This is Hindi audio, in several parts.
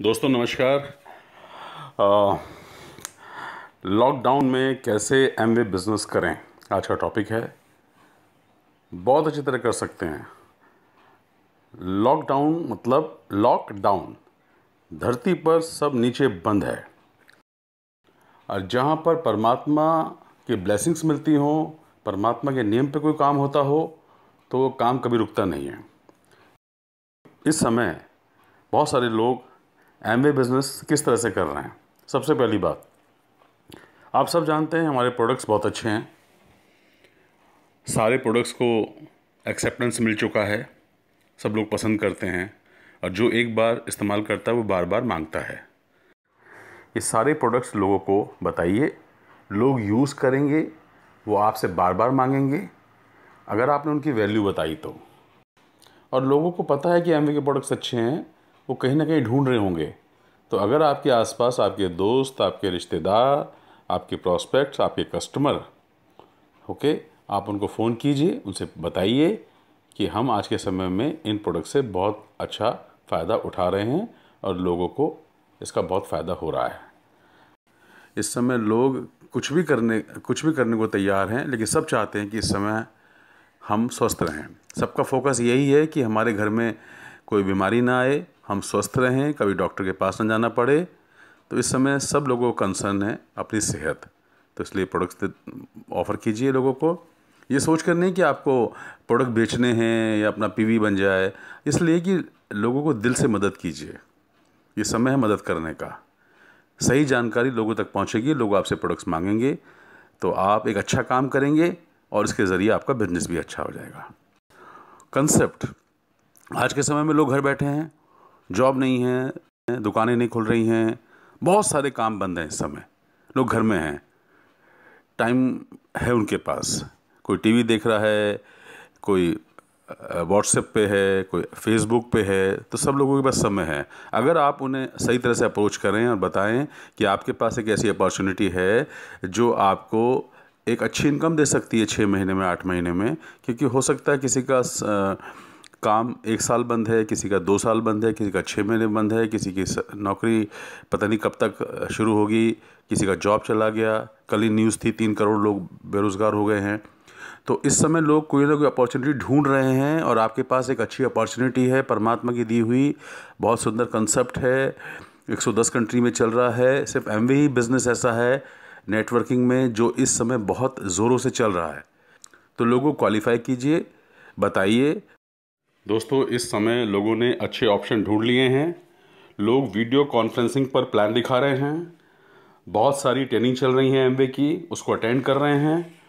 दोस्तों नमस्कार लॉकडाउन में कैसे एम वे बिज़नेस करें आज का टॉपिक है बहुत अच्छी तरह कर सकते हैं लॉकडाउन मतलब लॉकडाउन धरती पर सब नीचे बंद है और जहाँ पर परमात्मा की ब्लेसिंग्स मिलती हों परमात्मा के नियम पे कोई काम होता हो तो वो काम कभी रुकता नहीं है इस समय बहुत सारे लोग एम बिज़नेस किस तरह से कर रहे हैं सबसे पहली बात आप सब जानते हैं हमारे प्रोडक्ट्स बहुत अच्छे हैं सारे प्रोडक्ट्स को एक्सेप्टेंस मिल चुका है सब लोग पसंद करते हैं और जो एक बार इस्तेमाल करता है वो बार बार मांगता है ये सारे प्रोडक्ट्स लोगों को बताइए लोग यूज़ करेंगे वो आपसे बार बार मांगेंगे अगर आपने उनकी वैल्यू बताई तो और लोगों को पता है कि एम के प्रोडक्ट्स अच्छे हैं वो कहीं ना कहीं ढूंढ रहे होंगे तो अगर आपके आसपास आपके दोस्त आपके रिश्तेदार आपके प्रॉस्पेक्ट्स आपके कस्टमर ओके आप उनको फ़ोन कीजिए उनसे बताइए कि हम आज के समय में इन प्रोडक्ट से बहुत अच्छा फ़ायदा उठा रहे हैं और लोगों को इसका बहुत फ़ायदा हो रहा है इस समय लोग कुछ भी करने कुछ भी करने को तैयार हैं लेकिन सब चाहते हैं कि इस समय हम स्वस्थ रहें सबका फोकस यही है कि हमारे घर में कोई बीमारी ना आए हम स्वस्थ रहें कभी डॉक्टर के पास ना जाना पड़े तो इस समय सब लोगों को कंसर्न है अपनी सेहत तो इसलिए प्रोडक्ट्स ऑफ़र कीजिए लोगों को ये सोच कर नहीं कि आपको प्रोडक्ट बेचने हैं या अपना पीवी बन जाए इसलिए कि लोगों को दिल से मदद कीजिए ये समय है मदद करने का सही जानकारी लोगों तक पहुंचेगी लोग आपसे प्रोडक्ट्स मांगेंगे तो आप एक अच्छा काम करेंगे और इसके ज़रिए आपका बिजनेस भी अच्छा हो जाएगा कंसेप्ट आज के समय में लोग घर बैठे हैं जॉब नहीं है दुकानें नहीं खुल रही हैं बहुत सारे काम बंद हैं इस समय लोग घर में हैं टाइम है उनके पास कोई टीवी देख रहा है कोई व्हाट्सएप पे है कोई फेसबुक पे है तो सब लोगों के पास समय है अगर आप उन्हें सही तरह से अप्रोच करें और बताएं कि आपके पास एक ऐसी अपॉर्चुनिटी है जो आपको एक अच्छी इनकम दे सकती है छः महीने में आठ महीने में क्योंकि हो सकता है किसी का काम एक साल बंद है किसी का दो साल बंद है किसी का छः महीने बंद है किसी की नौकरी पता नहीं कब तक शुरू होगी किसी का जॉब चला गया कल ही न्यूज़ थी तीन करोड़ लोग बेरोज़गार हो गए हैं तो इस समय लोग कोई ना कोई अपॉर्चुनिटी ढूंढ रहे हैं और आपके पास एक अच्छी अपॉर्चुनिटी है परमात्मा की दी हुई बहुत सुंदर कंसेप्ट है 110 कंट्री में चल रहा है सिर्फ एम ही बिज़नेस ऐसा है नेटवर्किंग में जो इस समय बहुत ज़ोरों से चल रहा है तो लोगों क्वालिफाई कीजिए बताइए दोस्तों इस समय लोगों ने अच्छे ऑप्शन ढूंढ लिए हैं लोग वीडियो कॉन्फ्रेंसिंग पर प्लान दिखा रहे हैं बहुत सारी ट्रेनिंग चल रही है एम की उसको अटेंड कर रहे हैं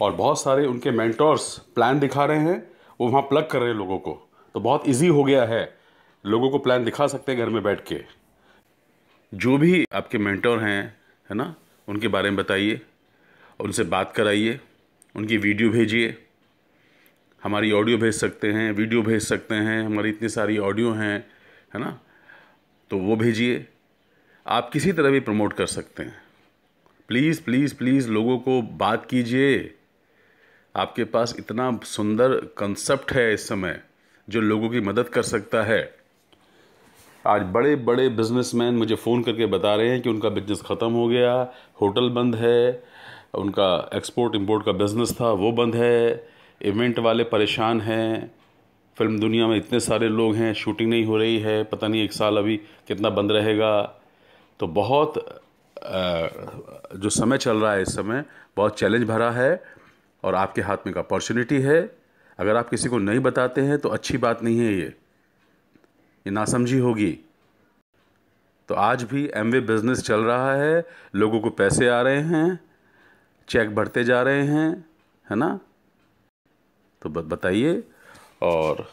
और बहुत सारे उनके मैंटोर्स प्लान दिखा रहे हैं वो वहाँ प्लग कर रहे हैं लोगों को तो बहुत इजी हो गया है लोगों को प्लान दिखा सकते हैं घर में बैठ के जो भी आपके मेंटोर हैं है ना उनके बारे में बताइए उनसे बात कराइए उनकी वीडियो भेजिए हमारी ऑडियो भेज सकते हैं वीडियो भेज सकते हैं हमारी इतनी सारी ऑडियो हैं है ना तो वो भेजिए आप किसी तरह भी प्रमोट कर सकते हैं प्लीज़ प्लीज़ प्लीज़ लोगों को बात कीजिए आपके पास इतना सुंदर कंसेप्ट है इस समय जो लोगों की मदद कर सकता है आज बड़े बड़े बिजनेसमैन मुझे फ़ोन करके बता रहे हैं कि उनका बिजनेस ख़त्म हो गया होटल बंद है उनका एक्सपोर्ट इंपोर्ट का बिज़नेस था वो बंद है इवेंट वाले परेशान हैं फिल्म दुनिया में इतने सारे लोग हैं शूटिंग नहीं हो रही है पता नहीं एक साल अभी कितना बंद रहेगा तो बहुत जो समय चल रहा है इस समय बहुत चैलेंज भरा है और आपके हाथ में एक अपॉर्चुनिटी है अगर आप किसी को नहीं बताते हैं तो अच्छी बात नहीं है ये ये नासमझी होगी तो आज भी एम बिज़नेस चल रहा है लोगों को पैसे आ रहे हैं चेक बढ़ते जा रहे हैं है ना तो बताइए और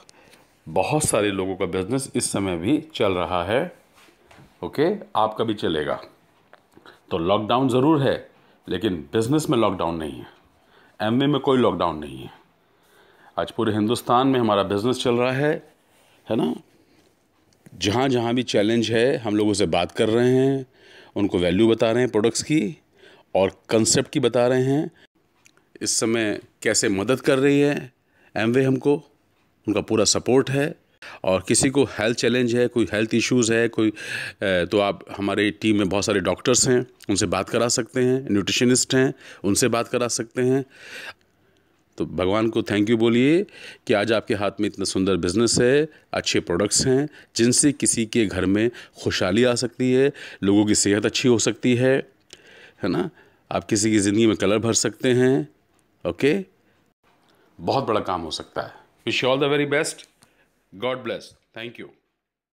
बहुत सारे लोगों का बिज़नेस इस समय भी चल रहा है ओके आपका भी चलेगा तो लॉकडाउन ज़रूर है लेकिन बिज़नेस में लॉकडाउन नहीं है एम में कोई लॉकडाउन नहीं है आज पूरे हिंदुस्तान में हमारा बिज़नेस चल रहा है है ना जहाँ जहाँ भी चैलेंज है हम लोगों से बात कर रहे हैं उनको वैल्यू बता रहे हैं प्रोडक्ट्स की और कंसेप्ट की बता रहे हैं इस समय कैसे मदद कर रही है एमवे हमको उनका पूरा सपोर्ट है और किसी को हेल्थ चैलेंज है कोई हेल्थ इश्यूज़ है कोई तो आप हमारे टीम में बहुत सारे डॉक्टर्स हैं उनसे बात करा सकते हैं न्यूट्रिशनिस्ट हैं उनसे बात करा सकते हैं तो भगवान को थैंक यू बोलिए कि आज आपके हाथ में इतना सुंदर बिजनेस है अच्छे प्रोडक्ट्स हैं जिनसे किसी के घर में खुशहाली आ सकती है लोगों की सेहत अच्छी हो सकती है है ना आप किसी की ज़िंदगी में कलर भर सकते हैं ओके बहुत बड़ा काम हो सकता है wish you all the very best God bless thank you